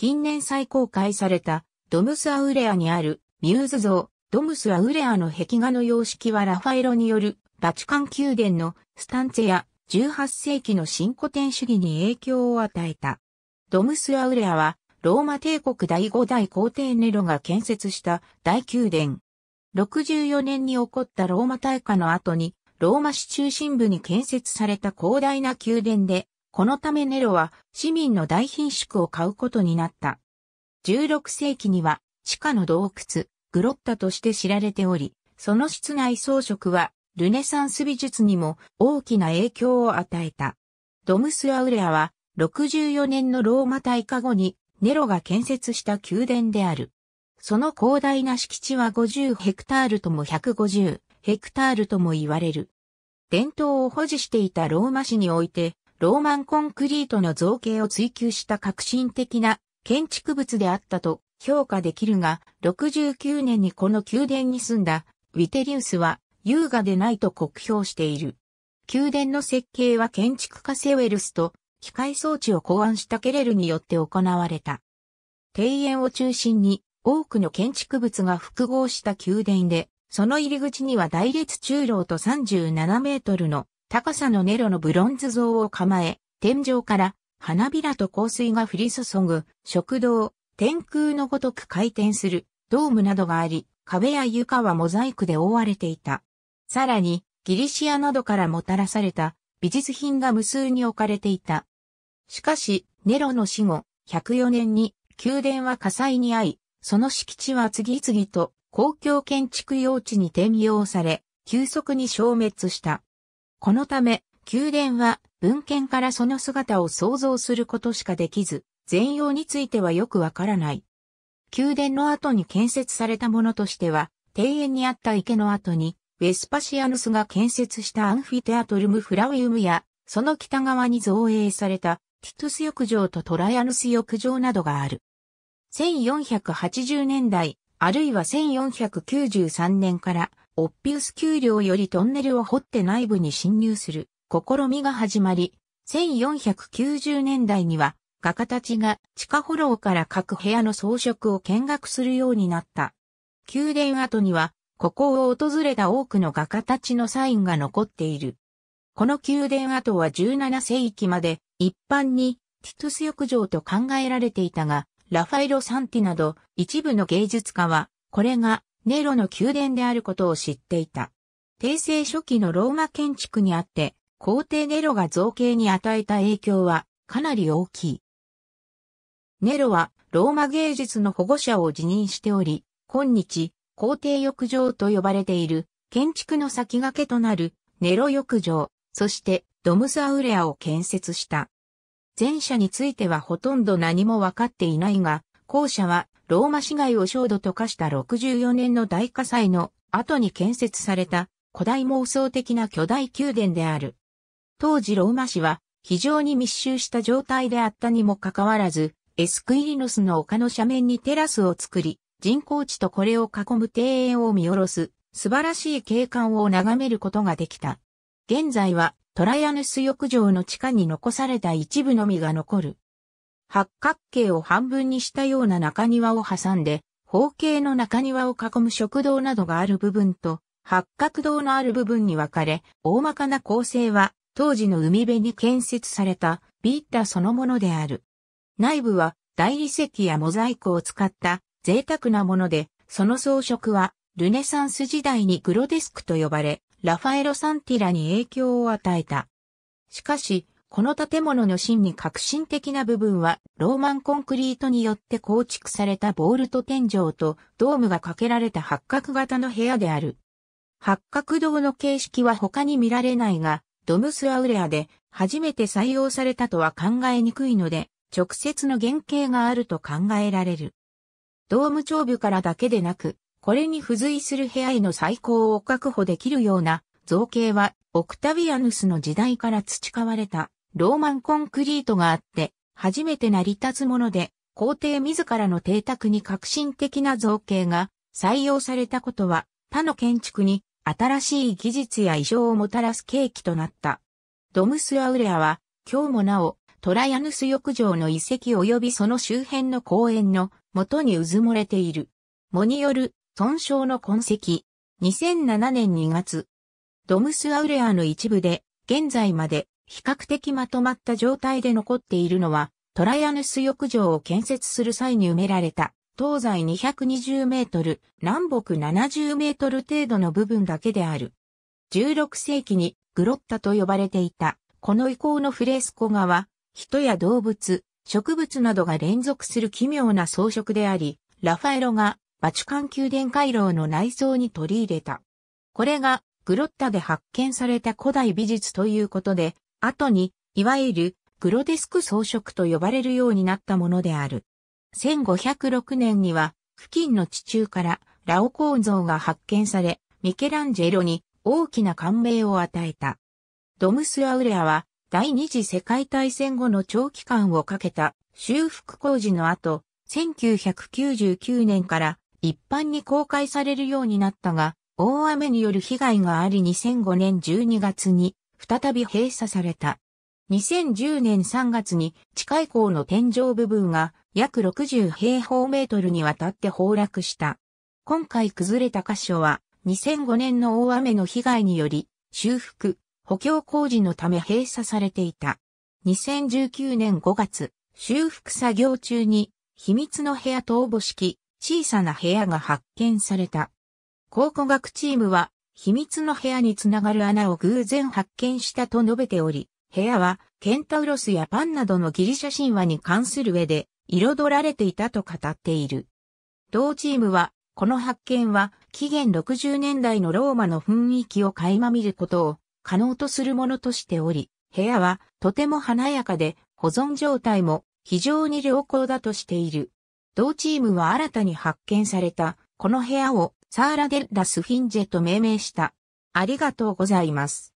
近年再公開されたドムスアウレアにあるミューズ像、ドムスアウレアの壁画の様式はラファエロによるバチカン宮殿のスタンツェや18世紀の新古典主義に影響を与えた。ドムスアウレアはローマ帝国第5代皇帝ネロが建設した大宮殿。64年に起こったローマ大火の後にローマ市中心部に建設された広大な宮殿でこのためネロは市民の大品縮を買うことになった。16世紀には地下の洞窟、グロッタとして知られており、その室内装飾はルネサンス美術にも大きな影響を与えた。ドムスアウレアは64年のローマ大化後にネロが建設した宮殿である。その広大な敷地は50ヘクタールとも150ヘクタールとも言われる。伝統を保持していたローマ市においてローマンコンクリートの造形を追求した革新的な建築物であったと評価できるが、69年にこの宮殿に住んだウィテリウスは優雅でないと酷評している。宮殿の設計は建築家セウェルスと機械装置を考案したケレルによって行われた。庭園を中心に多くの建築物が複合した宮殿で、その入り口には大列中楼と37メートルの高さのネロのブロンズ像を構え、天井から花びらと香水が降り注ぐ食堂、天空のごとく回転するドームなどがあり、壁や床はモザイクで覆われていた。さらに、ギリシアなどからもたらされた美術品が無数に置かれていた。しかし、ネロの死後、104年に宮殿は火災に遭い、その敷地は次々と公共建築用地に転用され、急速に消滅した。このため、宮殿は文献からその姿を想像することしかできず、全容についてはよくわからない。宮殿の後に建設されたものとしては、庭園にあった池の後に、ウェスパシアヌスが建設したアンフィテアトルムフラウィウムや、その北側に造営されたティトゥス浴場とトライアヌス浴場などがある。1480年代、あるいは1493年からオッピウス丘陵よりトンネルを掘って内部に侵入する試みが始まり、1490年代には画家たちが地下フォローから各部屋の装飾を見学するようになった。宮殿跡には、ここを訪れた多くの画家たちのサインが残っている。この宮殿跡は17世紀まで一般にティトゥス浴場と考えられていたが、ラファエロ・サンティなど一部の芸術家はこれがネロの宮殿であることを知っていた。帝政初期のローマ建築にあって、皇帝ネロが造形に与えた影響はかなり大きい。ネロはローマ芸術の保護者を辞任しており、今日、皇帝浴場と呼ばれている建築の先駆けとなるネロ浴場、そしてドムスアウレアを建設した。前者についてはほとんど何もわかっていないが、後者はローマ市街を焦土と化した64年の大火災の後に建設された古代妄想的な巨大宮殿である。当時ローマ市は非常に密集した状態であったにもかかわらず、エスクイリノスの丘の斜面にテラスを作り、人工地とこれを囲む庭園を見下ろす素晴らしい景観を眺めることができた。現在はトラヤヌス浴場の地下に残された一部のみが残る。八角形を半分にしたような中庭を挟んで、方形の中庭を囲む食堂などがある部分と、八角堂のある部分に分かれ、大まかな構成は、当時の海辺に建設されたビータそのものである。内部は大理石やモザイクを使った贅沢なもので、その装飾はルネサンス時代にグロデスクと呼ばれ、ラファエロ・サンティラに影響を与えた。しかし、この建物の真に革新的な部分は、ローマンコンクリートによって構築されたボールと天井と、ドームがかけられた八角型の部屋である。八角堂の形式は他に見られないが、ドムスアウレアで初めて採用されたとは考えにくいので、直接の原型があると考えられる。ドーム長部からだけでなく、これに付随する部屋への最高を確保できるような造形は、オクタビアヌスの時代から培われたローマンコンクリートがあって、初めて成り立つもので、皇帝自らの邸宅に革新的な造形が採用されたことは、他の建築に新しい技術や異常をもたらす契機となった。ドムスアウレアは、今日もなお、トラヤヌス浴場の遺跡及びその周辺の公園の元にうずもれている。藻による損傷の痕跡。2007年2月。ドムスアウレアの一部で、現在まで比較的まとまった状態で残っているのは、トライアヌス浴場を建設する際に埋められた、東西220メートル、南北70メートル程度の部分だけである。16世紀にグロッタと呼ばれていた、この遺構のフレスコ画は、人や動物、植物などが連続する奇妙な装飾であり、ラファエロがバチカン宮殿回廊の内装に取り入れた。これがグロッタで発見された古代美術ということで、後に、いわゆるグロデスク装飾と呼ばれるようになったものである。1506年には、付近の地中からラオコーン像が発見され、ミケランジェロに大きな感銘を与えた。ドムスアウレアは第二次世界大戦後の長期間をかけた修復工事の後、1999年から一般に公開されるようになったが、大雨による被害があり2005年12月に再び閉鎖された。2010年3月に地下以降の天井部分が約60平方メートルにわたって崩落した。今回崩れた箇所は2005年の大雨の被害により修復、補強工事のため閉鎖されていた。2019年5月、修復作業中に秘密の部屋と応募式、小さな部屋が発見された。考古学チームは秘密の部屋につながる穴を偶然発見したと述べており、部屋はケンタウロスやパンなどのギリシャ神話に関する上で彩られていたと語っている。同チームは、この発見は紀元60年代のローマの雰囲気を垣間見ることを可能とするものとしており、部屋はとても華やかで保存状態も非常に良好だとしている。同チームは新たに発見されたこの部屋をサーラ・デッラ・スフィンジェと命名した。ありがとうございます。